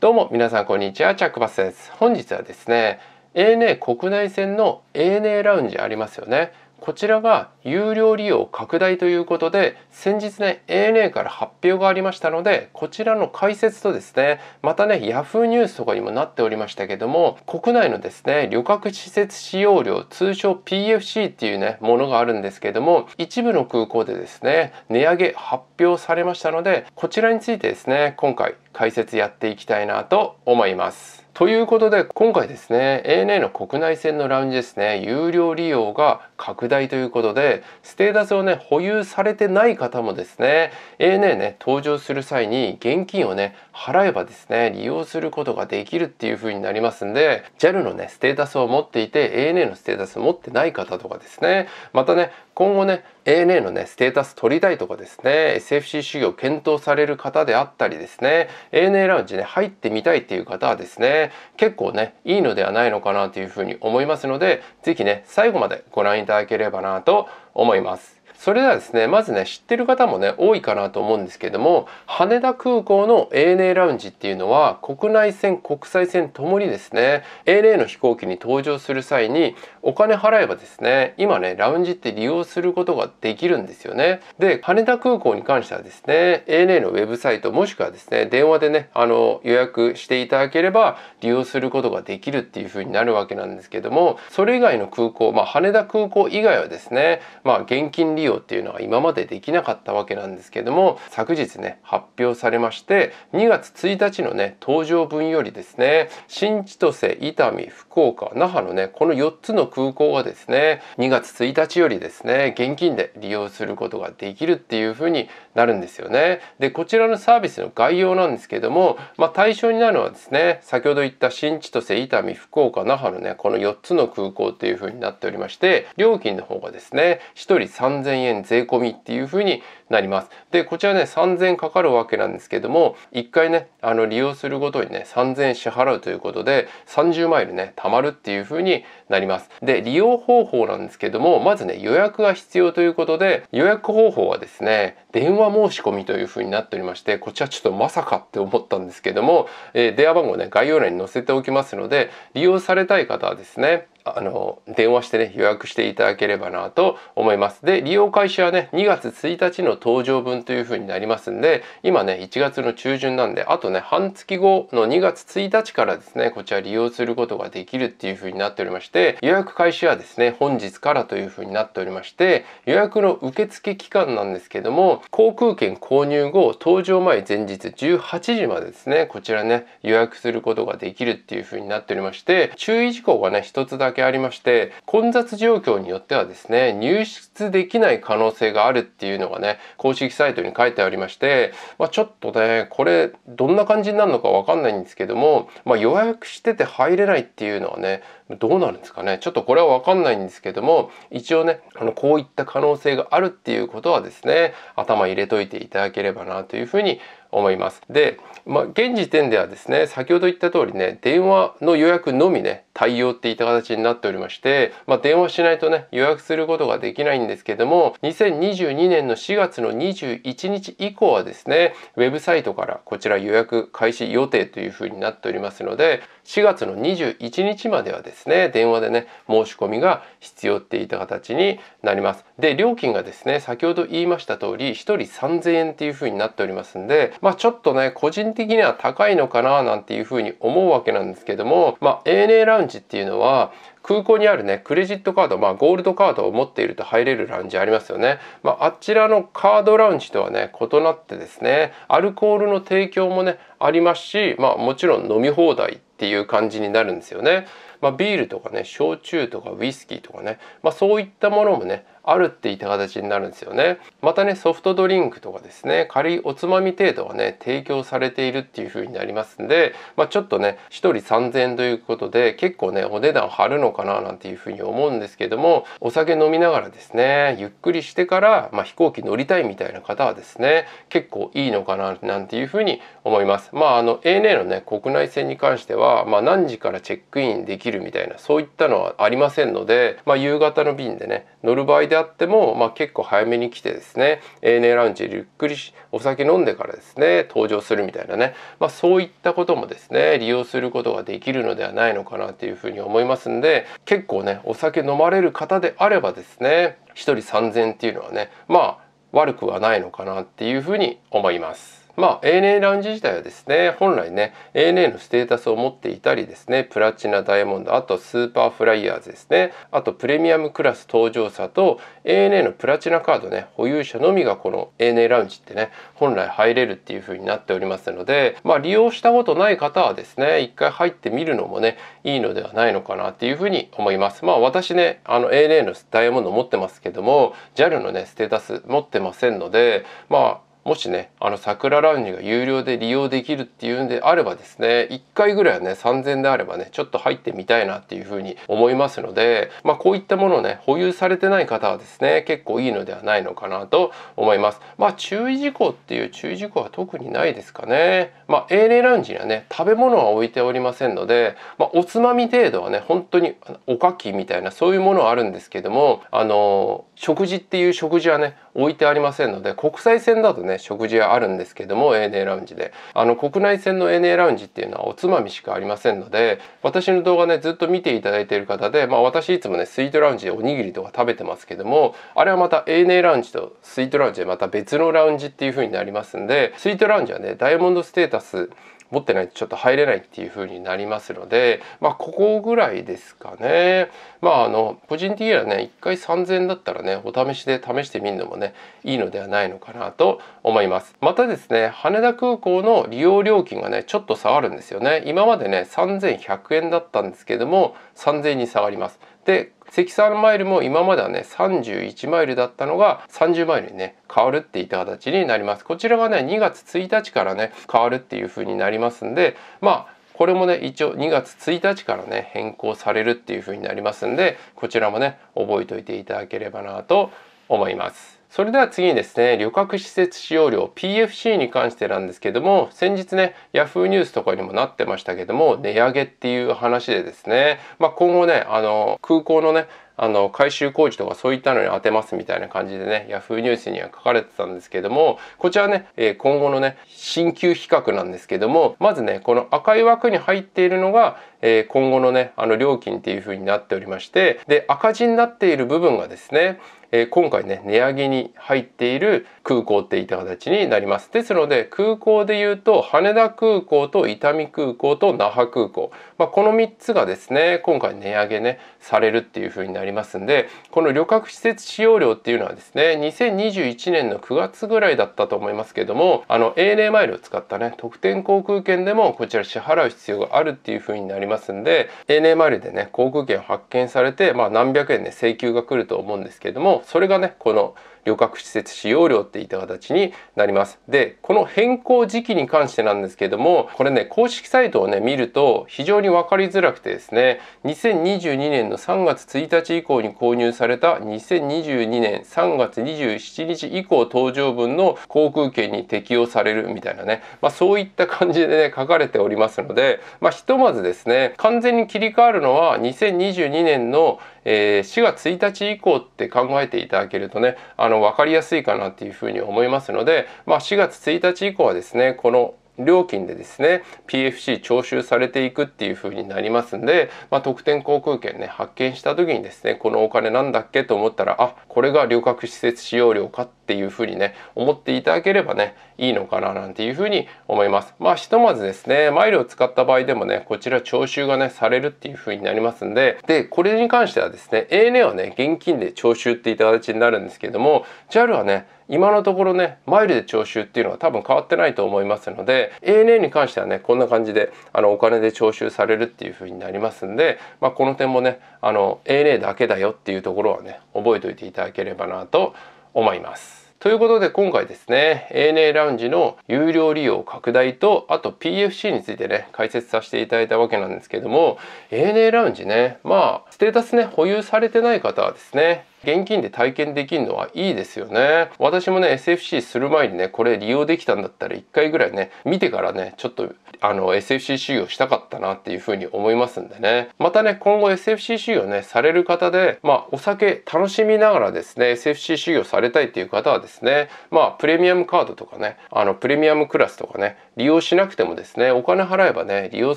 どうも皆さんこんにちはチャックバスです本日はですね ANA 国内線の ANA ラウンジありますよねこちらが有料利用拡大ということで先日ね ANA から発表がありましたのでこちらの解説とですねまたね Yahoo ニュースとかにもなっておりましたけども国内のですね旅客施設使用料通称 PFC っていうねものがあるんですけども一部の空港でですね値上げ発表されましたのでこちらについてですね今回解説やっていきたいなと思います。ということで今回ですね ANA の国内線のラウンジですね有料利用が拡大ということでステータスをね保有されてない方もですね ANA ね登場する際に現金をね払えばですね利用することができるっていう風になりますんで JAL のねステータスを持っていて ANA のステータスを持ってない方とかですねまたね今後ね ANA のねステータス取りたいとかですね SFC 修行検討される方であったりですね ANA ラウンジね入ってみたいっていう方はですね結構ねいいのではないのかなというふうに思いますので是非ね最後までご覧いただければなと思います。それではですねまずね知ってる方もね多いかなと思うんですけども羽田空港の ANA ラウンジっていうのは国内線国際線ともにですね ANA の飛行機に搭乗する際にお金払えばですね今ねラウンジって利用することができるんですよね。で羽田空港に関してはですね ANA のウェブサイトもしくはですね電話でねあの予約していただければ利用することができるっていう風になるわけなんですけどもそれ以外の空港まあ羽田空港以外はですねまあ現金利用業っていうのは今までできなかったわけなんですけども昨日ね発表されまして2月1日のね搭乗分よりですね新千歳伊丹福岡那覇のねこの4つの空港がですね2月1日よりですね現金で利用することができるっていう風になるんですよね。でこちらのサービスの概要なんですけども、まあ、対象になるのはですね先ほど言った新千歳伊丹福岡那覇のねこの4つの空港っていう風になっておりまして料金の方がですね1人3000円税込みっていう風になります。でこちらね3000かかるわけなんですけども1回ねあの利用するごとにね3000円支払うということで30マイルね貯まるっていう風になります。で利用方法なんですけどもまずね予約が必要ということで予約方法はですね電話申し込みという風になっておりましてこちらちょっとまさかって思ったんですけども、えー、電話番号ね概要欄に載せておきますので利用されたい方はですねあの電話してね予約していただければなと思いますで利用開始はね2月1日の搭乗分というふうになりますんで今ね1月の中旬なんであとね半月後の2月1日からですねこちら利用することができるっていうふうになっておりまして予約開始はですね本日からというふうになっておりまして予約の受付期間なんですけども航空券購入後搭乗前前日18時までですねこちらね予約することができるっていうふうになっておりまして注意事項がね一つだけけありまして混雑状況によってはですね入室できない可能性があるっていうのがね公式サイトに書いてありまして、まあ、ちょっとねこれどんな感じになるのかわかんないんですけども、まあ、予約してて入れないっていうのはねどうなるんですかねちょっとこれはわかんないんですけども一応ねあのこういった可能性があるっていうことはですね頭入れといていただければなというふうに思います。で、まあ、現時点ではですね先ほど言った通りね電話の予約のみね対応っていった形になっておりまして、まあ、電話しないとね予約することができないんですけども2022年の4月の21日以降はですねウェブサイトからこちら予約開始予定というふうになっておりますので4月の21日まではですね電話でね申し込みが必要っていった形になります。で料金がですね先ほど言いました通り1人3000円っていう風になっておりますんでまあちょっとね個人的には高いのかななんていう風に思うわけなんですけどもまあ ANA ラウンジっていうのは空港にあるねクレジットカードまあゴールドカードを持っていると入れるラウンジありますよね、まあ、あちらのカードラウンジとはね異なってですねアルコールの提供もねありますしまあもちろん飲み放題っていう感じになるんですよね。まあ、ビールとかね焼酎とかウイスキーとかね、まあ、そういったものもねあるっていった形になるんですよねまたねソフトドリンクとかですね軽いおつまみ程度がね提供されているっていう風になりますんで、まあ、ちょっとね1人3,000円ということで結構ねお値段張るのかななんていう風に思うんですけどもお酒飲みながらですねゆっくりしてから、まあ、飛行機乗りたいみたいな方はですね結構いいのかななんていう風に思いますまああの ANA のね国内線に関しては、まあ、何時からチェックインでききるみたいなそういったのはありませんので、まあ、夕方の便でね乗る場合であっても、まあ、結構早めに来てですね ANA ラウンジゆっくりお酒飲んでからですね登場するみたいなね、まあ、そういったこともですね利用することができるのではないのかなというふうに思いますんで結構ねお酒飲まれる方であればですね1人3,000っていうのはねまあ悪くはないのかなっていうふうに思います。まあ、ANA ラウンジ自体はですね本来ね ANA のステータスを持っていたりですねプラチナダイヤモンドあとスーパーフライヤーズですねあとプレミアムクラス登場者と ANA のプラチナカードね保有者のみがこの ANA ラウンジってね本来入れるっていう風になっておりますのでまあ利用したことない方はですね一回入ってみるのもねいいのではないのかなっていう風に思いますまあ私ねあの ANA のダイヤモンド持ってますけども JAL のねステータス持ってませんのでまあもしねあの桜ラウンジが有料で利用できるっていうんであればですね1回ぐらいはね3000であればねちょっと入ってみたいなっていうふうに思いますのでまあこういったものをね保有されてない方はですね結構いいのではないのかなと思いますまあ注意事項っていう注意事項は特にないですかねまあ ANA ラウンジにはね食べ物は置いておりませんので、まあ、おつまみ程度はね本当におかきみたいなそういうものはあるんですけどもあの食事っていう食事はね置いてありませんので国際線だとね食事はあるんですけども ANA ラウンジであの国内線の ANA ラウンジっていうのはおつまみしかありませんので私の動画ねずっと見ていただいている方でまあ私いつもねスイートラウンジでおにぎりとか食べてますけどもあれはまた ANA ラウンジとスイートラウンジでまた別のラウンジっていう風になりますんでスイートラウンジはねダイヤモンドステータス持ってないとちょっと入れないっていう風になりますのでまあここぐらいですかねまああの個人的にはね1回3000だったらねお試しで試してみるのもねいいのではないのかなと思いますまたですね羽田空港の利用料金がねちょっと下がるんですよね今までね3100円だったんですけども3000円に下がりますで積算マイルも今まではね31マイルだったのが30マイルにね変わるっていった形になりますこちらがね2月1日からね変わるっていう風になりますんでまあこれもね一応2月1日からね変更されるっていう風になりますんでこちらもね覚えておいていただければなと思います。それでは次にですね、旅客施設使用料 PFC に関してなんですけども、先日ね、Yahoo ニュースとかにもなってましたけども、値上げっていう話でですね、まあ、今後ね、あの、空港のね、あの改修工事とかそういったのに当てますみたいな感じでね Yahoo ニュースには書かれてたんですけどもこちらね、え今後のね新旧比較なんですけどもまずねこの赤い枠に入っているのが、え今後のねあの料金っていう風になっておりましてで赤字になっている部分がですねえー、今回ね値上げに入っている空港っていった形になりますですので空港でいうと羽田空港と伊丹空港と那覇空港、まあ、この3つがですね今回値上げねされるっていうふうになりますんでこの旅客施設使用料っていうのはですね2021年の9月ぐらいだったと思いますけどもあの ANA マイルを使ったね特典航空券でもこちら支払う必要があるっていうふうになりますんで ANA マイルでね航空券発券されて、まあ、何百円ね請求が来ると思うんですけどもそれがねこの旅客施設使用料っていった形になります。で、この変更時期に関してなんですけども、これね、公式サイトをね、見ると非常に分かりづらくてですね、2022年の3月1日以降に購入された2022年3月27日以降搭乗分の航空券に適用されるみたいなね、まあ、そういった感じでね、書かれておりますので、まあ、ひとまずですね、完全に切り替わるのは2022年の、えー、4月1日以降って考えていただけるとね、あの、分かりやすいかなっていうふうに思いますので、まあ、4月1日以降はですねこの料金でですね PFC 徴収されていくっていう風になりますんで、まあ、特典航空券ね発見した時にですねこのお金なんだっけと思ったらあこれが旅客施設使用料かっていう風にね思っていただければねいいのかななんていう風に思いますまあひとまずですねマイルを使った場合でもねこちら徴収がねされるっていう風になりますんででこれに関してはですね ANA はね現金で徴収っていた形になるんですけども JAL はね今のところねマイルで徴収っていうのは多分変わってないと思いますので ANA に関してはねこんな感じであのお金で徴収されるっていう風になりますんで、まあ、この点もねあの ANA だけだよっていうところはね覚えておいていただければなと思います。ということで今回ですね ANA ラウンジの有料利用拡大とあと PFC についてね解説させていただいたわけなんですけども ANA ラウンジねまあステータスね保有されてない方はですね現金で体験できるのはいいですよね私もね SFC する前にねこれ利用できたんだったら1回ぐらいね見てからねちょっとあの SFC 修行したかったなっていうふうに思いますんでねまたね今後 SFC 修行ねされる方でまあお酒楽しみながらですね SFC 修行されたいっていう方はですねまあプレミアムカードとかねあのプレミアムクラスとかね利用しなくてもですねお金払えばね利用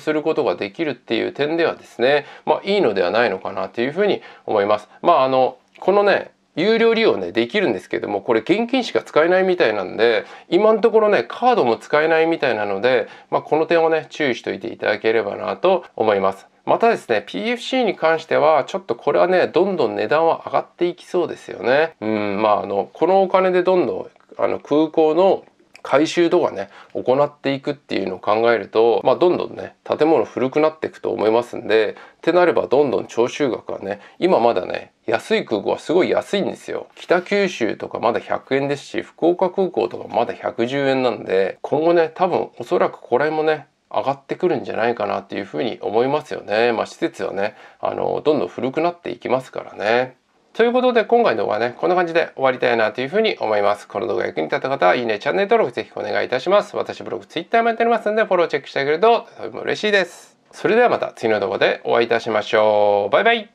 することができるっていう点ではですねまあいいのではないのかなというふうに思いますまああのこのね有料利用ねできるんですけどもこれ現金しか使えないみたいなんで今のところねカードも使えないみたいなので、まあ、この点をね注意しといていただければなと思います。またですね PFC に関してはちょっとこれはねどんどん値段は上がっていきそうですよね。うんまああのこのお金でどんどんあの空港の改修とかね行っていくっていうのを考えると、まあ、どんどんね建物古くなっていくと思いますんでってなればどんどん徴収額はね今まだね安い空港はすごい安いんですよ北九州とかまだ100円ですし福岡空港とかまだ110円なんで今後ね多分おそらくこれもね上がってくるんじゃないかなっていうふに思いますよね。まあ、施設はねあのどんどん古くなっていきますからね。ということで今回の動画はねこんな感じで終わりたいなというふうに思いますこの動画が役に立った方はいいねチャンネル登録ぜひお願いいたします私ブログツイッターもやっておりますのでフォローチェックしてあげるととても嬉しいですそれではまた次の動画でお会いいたしましょうバイバイ